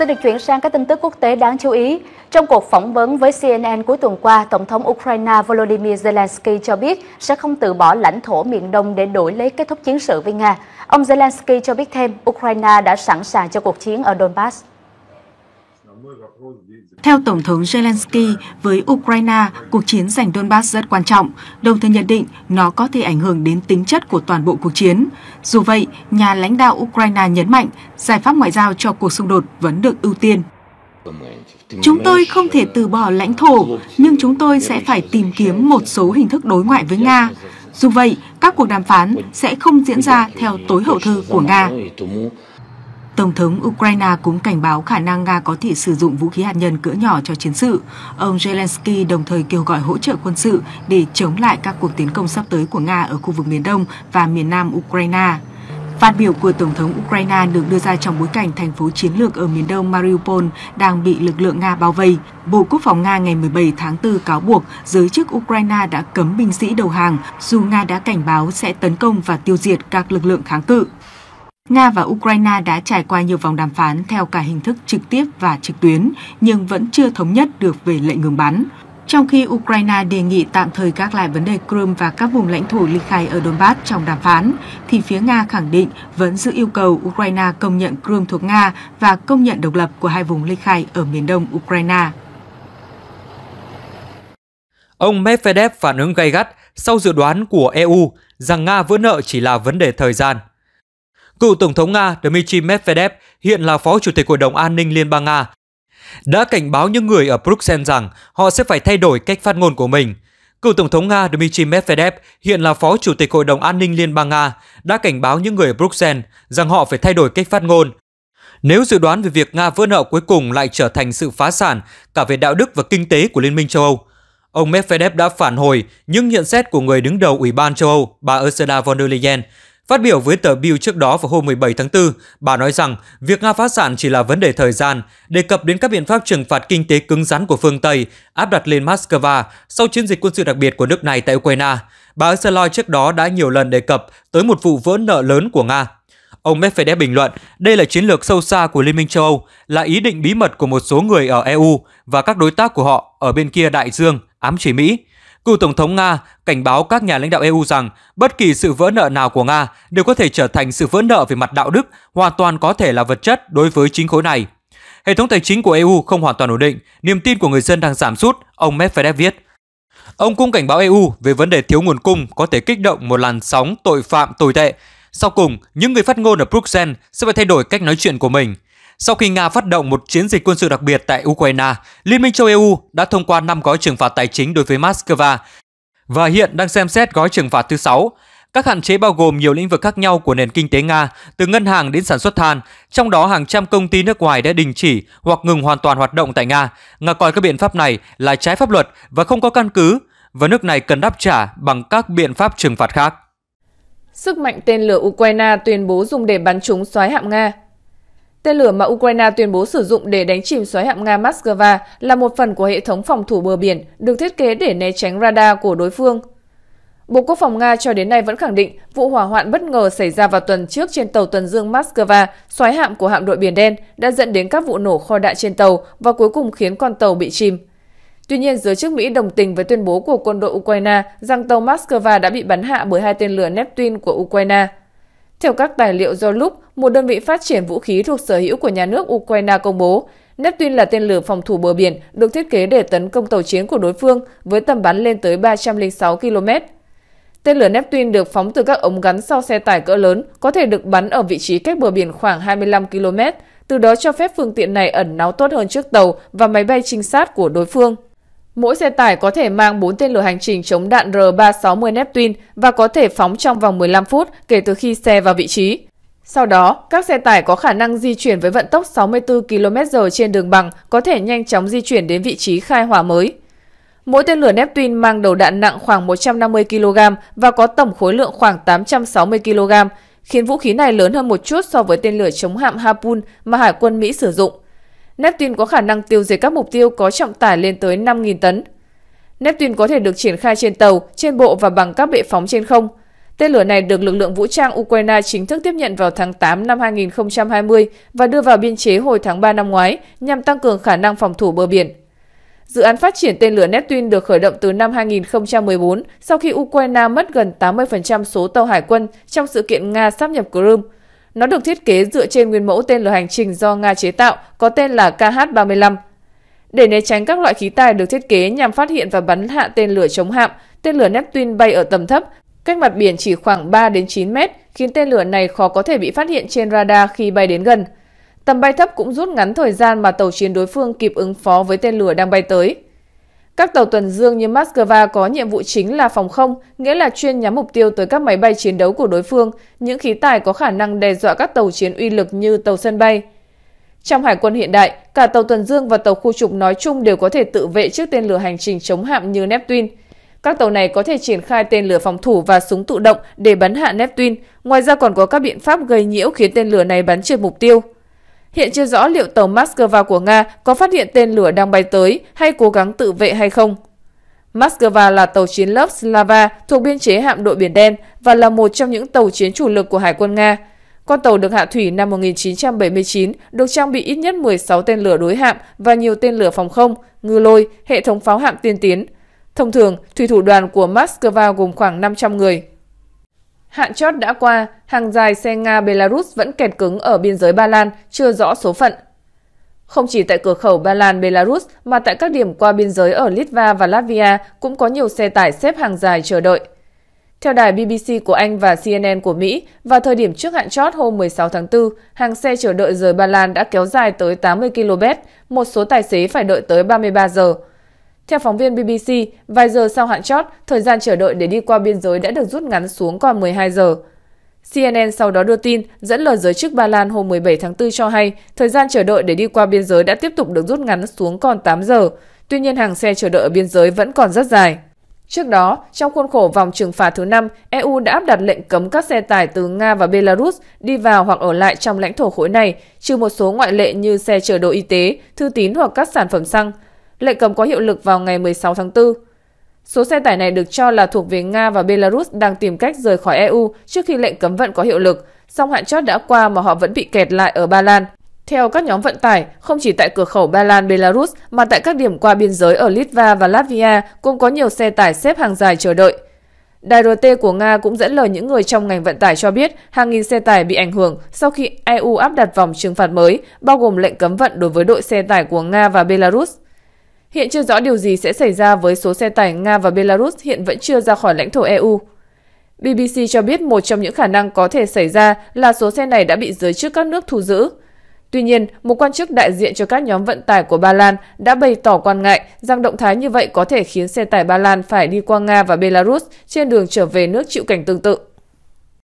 Xin được chuyển sang các tin tức quốc tế đáng chú ý. Trong cuộc phỏng vấn với CNN cuối tuần qua, Tổng thống Ukraine Volodymyr Zelensky cho biết sẽ không từ bỏ lãnh thổ miền Đông để đổi lấy kết thúc chiến sự với Nga. Ông Zelensky cho biết thêm, Ukraine đã sẵn sàng cho cuộc chiến ở Donbass. Theo Tổng thống Zelensky, với Ukraine, cuộc chiến giành Donbass rất quan trọng, đồng thời nhận định nó có thể ảnh hưởng đến tính chất của toàn bộ cuộc chiến. Dù vậy, nhà lãnh đạo Ukraine nhấn mạnh giải pháp ngoại giao cho cuộc xung đột vẫn được ưu tiên. Chúng tôi không thể từ bỏ lãnh thổ, nhưng chúng tôi sẽ phải tìm kiếm một số hình thức đối ngoại với Nga. Dù vậy, các cuộc đàm phán sẽ không diễn ra theo tối hậu thư của Nga. Tổng thống Ukraine cũng cảnh báo khả năng Nga có thể sử dụng vũ khí hạt nhân cỡ nhỏ cho chiến sự. Ông Zelensky đồng thời kêu gọi hỗ trợ quân sự để chống lại các cuộc tiến công sắp tới của Nga ở khu vực miền Đông và miền Nam Ukraine. Phát biểu của Tổng thống Ukraine được đưa ra trong bối cảnh thành phố chiến lược ở miền đông Mariupol đang bị lực lượng Nga bao vây. Bộ Quốc phòng Nga ngày 17 tháng 4 cáo buộc giới chức Ukraine đã cấm binh sĩ đầu hàng, dù Nga đã cảnh báo sẽ tấn công và tiêu diệt các lực lượng kháng cự. Nga và Ukraine đã trải qua nhiều vòng đàm phán theo cả hình thức trực tiếp và trực tuyến, nhưng vẫn chưa thống nhất được về lệnh ngừng bắn. Trong khi Ukraine đề nghị tạm thời gác lại vấn đề Crimea và các vùng lãnh thổ ly khai ở Donbass trong đàm phán, thì phía Nga khẳng định vẫn giữ yêu cầu Ukraine công nhận Crimea thuộc Nga và công nhận độc lập của hai vùng ly khai ở miền đông Ukraine. Ông Medvedev phản ứng gay gắt sau dự đoán của EU rằng Nga vỡ nợ chỉ là vấn đề thời gian – cựu Tổng thống Nga Dmitry Medvedev, hiện là Phó Chủ tịch Hội đồng An ninh Liên bang Nga, đã cảnh báo những người ở Bruxelles rằng họ sẽ phải thay đổi cách phát ngôn của mình. Cựu Tổng thống Nga Dmitry Medvedev, hiện là Phó Chủ tịch Hội đồng An ninh Liên bang Nga, đã cảnh báo những người ở Bruxelles rằng họ phải thay đổi cách phát ngôn. Nếu dự đoán về việc Nga vỡ nợ cuối cùng lại trở thành sự phá sản cả về đạo đức và kinh tế của Liên minh châu Âu, ông Medvedev đã phản hồi những nhận xét của người đứng đầu Ủy ban châu Âu, bà Ursula von der Leyen, Phát biểu với tờ Bill trước đó vào hôm 17 tháng 4, bà nói rằng việc Nga phá sản chỉ là vấn đề thời gian, đề cập đến các biện pháp trừng phạt kinh tế cứng rắn của phương Tây áp đặt lên Moscow sau chiến dịch quân sự đặc biệt của nước này tại Ukraine. Bà Ursula trước đó đã nhiều lần đề cập tới một vụ vỡ nợ lớn của Nga. Ông Medvedev bình luận, đây là chiến lược sâu xa của Liên minh châu Âu, là ý định bí mật của một số người ở EU và các đối tác của họ ở bên kia đại dương, ám chỉ Mỹ – Cựu Tổng thống Nga cảnh báo các nhà lãnh đạo EU rằng bất kỳ sự vỡ nợ nào của Nga đều có thể trở thành sự vỡ nợ về mặt đạo đức, hoàn toàn có thể là vật chất đối với chính khối này. Hệ thống tài chính của EU không hoàn toàn ổn định, niềm tin của người dân đang giảm sút, ông Medvedev viết. Ông cũng cảnh báo EU về vấn đề thiếu nguồn cung có thể kích động một làn sóng tội phạm tồi tệ. Sau cùng, những người phát ngôn ở Bruxelles sẽ phải thay đổi cách nói chuyện của mình – sau khi Nga phát động một chiến dịch quân sự đặc biệt tại Ukraine, Liên minh châu EU đã thông qua 5 gói trừng phạt tài chính đối với Moscow và hiện đang xem xét gói trừng phạt thứ 6. Các hạn chế bao gồm nhiều lĩnh vực khác nhau của nền kinh tế Nga, từ ngân hàng đến sản xuất than, trong đó hàng trăm công ty nước ngoài đã đình chỉ hoặc ngừng hoàn toàn hoạt động tại Nga. Nga coi các biện pháp này là trái pháp luật và không có căn cứ, và nước này cần đáp trả bằng các biện pháp trừng phạt khác. Sức mạnh tên lửa Ukraine tuyên bố dùng để bắn trúng xoáy hạm Nga Tên lửa mà Ukraine tuyên bố sử dụng để đánh chìm xoáy hạm Nga Moscow là một phần của hệ thống phòng thủ bờ biển được thiết kế để né tránh radar của đối phương. Bộ Quốc phòng Nga cho đến nay vẫn khẳng định vụ hỏa hoạn bất ngờ xảy ra vào tuần trước trên tàu tuần dương Moscow, xoáy hạm của hạm đội Biển Đen, đã dẫn đến các vụ nổ kho đạn trên tàu và cuối cùng khiến con tàu bị chìm. Tuy nhiên, giới chức Mỹ đồng tình với tuyên bố của quân đội Ukraine rằng tàu Moscow đã bị bắn hạ bởi hai tên lửa Neptune của Ukraine – theo các tài liệu do lúc một đơn vị phát triển vũ khí thuộc sở hữu của nhà nước Ukraine công bố, Neptune là tên lửa phòng thủ bờ biển được thiết kế để tấn công tàu chiến của đối phương với tầm bắn lên tới 306 km. Tên lửa Neptune được phóng từ các ống gắn sau xe tải cỡ lớn có thể được bắn ở vị trí cách bờ biển khoảng 25 km, từ đó cho phép phương tiện này ẩn náu tốt hơn trước tàu và máy bay trinh sát của đối phương. Mỗi xe tải có thể mang 4 tên lửa hành trình chống đạn R-360 Neptune và có thể phóng trong vòng 15 phút kể từ khi xe vào vị trí. Sau đó, các xe tải có khả năng di chuyển với vận tốc 64 km/h trên đường bằng có thể nhanh chóng di chuyển đến vị trí khai hỏa mới. Mỗi tên lửa Neptune mang đầu đạn nặng khoảng 150 kg và có tổng khối lượng khoảng 860 kg, khiến vũ khí này lớn hơn một chút so với tên lửa chống hạm Harpoon mà Hải quân Mỹ sử dụng. Neptune có khả năng tiêu diệt các mục tiêu có trọng tải lên tới 5.000 tấn. Neptune có thể được triển khai trên tàu, trên bộ và bằng các bệ phóng trên không. Tên lửa này được lực lượng vũ trang Ukraine chính thức tiếp nhận vào tháng 8 năm 2020 và đưa vào biên chế hồi tháng 3 năm ngoái nhằm tăng cường khả năng phòng thủ bờ biển. Dự án phát triển tên lửa Neptune được khởi động từ năm 2014 sau khi Ukraine mất gần 80% số tàu hải quân trong sự kiện Nga sáp nhập Crimea nó được thiết kế dựa trên nguyên mẫu tên lửa hành trình do Nga chế tạo có tên là KH-35. Để né tránh các loại khí tài được thiết kế nhằm phát hiện và bắn hạ tên lửa chống hạm, tên lửa Neptune bay ở tầm thấp, cách mặt biển chỉ khoảng 3 đến 9 mét, khiến tên lửa này khó có thể bị phát hiện trên radar khi bay đến gần. Tầm bay thấp cũng rút ngắn thời gian mà tàu chiến đối phương kịp ứng phó với tên lửa đang bay tới. Các tàu tuần dương như Moscow có nhiệm vụ chính là phòng không, nghĩa là chuyên nhắm mục tiêu tới các máy bay chiến đấu của đối phương, những khí tài có khả năng đe dọa các tàu chiến uy lực như tàu sân bay. Trong hải quân hiện đại, cả tàu tuần dương và tàu khu trục nói chung đều có thể tự vệ trước tên lửa hành trình chống hạm như Neptune. Các tàu này có thể triển khai tên lửa phòng thủ và súng tự động để bắn hạ Neptune, ngoài ra còn có các biện pháp gây nhiễu khiến tên lửa này bắn trượt mục tiêu. Hiện chưa rõ liệu tàu Moscow của Nga có phát hiện tên lửa đang bay tới hay cố gắng tự vệ hay không. Moscow là tàu chiến lớp Slava thuộc biên chế hạm đội Biển Đen và là một trong những tàu chiến chủ lực của Hải quân Nga. Con tàu được hạ thủy năm 1979 được trang bị ít nhất 16 tên lửa đối hạm và nhiều tên lửa phòng không, ngư lôi, hệ thống pháo hạm tiên tiến. Thông thường, thủy thủ đoàn của Moscow gồm khoảng 500 người. Hạn chót đã qua, hàng dài xe Nga-Belarus vẫn kẹt cứng ở biên giới Ba Lan, chưa rõ số phận. Không chỉ tại cửa khẩu Ba Lan-Belarus mà tại các điểm qua biên giới ở Litva và Latvia cũng có nhiều xe tải xếp hàng dài chờ đợi. Theo đài BBC của Anh và CNN của Mỹ, vào thời điểm trước hạn chót hôm 16 tháng 4, hàng xe chờ đợi rời Ba Lan đã kéo dài tới 80 km, một số tài xế phải đợi tới 33 giờ. Theo phóng viên BBC, vài giờ sau hạn chót, thời gian chờ đợi để đi qua biên giới đã được rút ngắn xuống còn 12 giờ. CNN sau đó đưa tin dẫn lời giới chức Ba Lan hôm 17 tháng 4 cho hay thời gian chờ đợi để đi qua biên giới đã tiếp tục được rút ngắn xuống còn 8 giờ. Tuy nhiên hàng xe chờ đợi ở biên giới vẫn còn rất dài. Trước đó, trong khuôn khổ vòng trừng phạt thứ 5, EU đã áp đặt lệnh cấm các xe tải từ Nga và Belarus đi vào hoặc ở lại trong lãnh thổ khối này, trừ một số ngoại lệ như xe chở đồ y tế, thư tín hoặc các sản phẩm xăng – lệnh cấm có hiệu lực vào ngày 16 tháng 4. Số xe tải này được cho là thuộc về Nga và Belarus đang tìm cách rời khỏi EU trước khi lệnh cấm vận có hiệu lực, song hạn chót đã qua mà họ vẫn bị kẹt lại ở Ba Lan. Theo các nhóm vận tải, không chỉ tại cửa khẩu Ba Lan Belarus mà tại các điểm qua biên giới ở Litva và Latvia cũng có nhiều xe tải xếp hàng dài chờ đợi. Đài RT của Nga cũng dẫn lời những người trong ngành vận tải cho biết hàng nghìn xe tải bị ảnh hưởng sau khi EU áp đặt vòng trừng phạt mới, bao gồm lệnh cấm vận đối với đội xe tải của Nga và Belarus. Hiện chưa rõ điều gì sẽ xảy ra với số xe tải Nga và Belarus hiện vẫn chưa ra khỏi lãnh thổ EU. BBC cho biết một trong những khả năng có thể xảy ra là số xe này đã bị giới chức các nước thu giữ. Tuy nhiên, một quan chức đại diện cho các nhóm vận tải của Ba Lan đã bày tỏ quan ngại rằng động thái như vậy có thể khiến xe tải Ba Lan phải đi qua Nga và Belarus trên đường trở về nước chịu cảnh tương tự.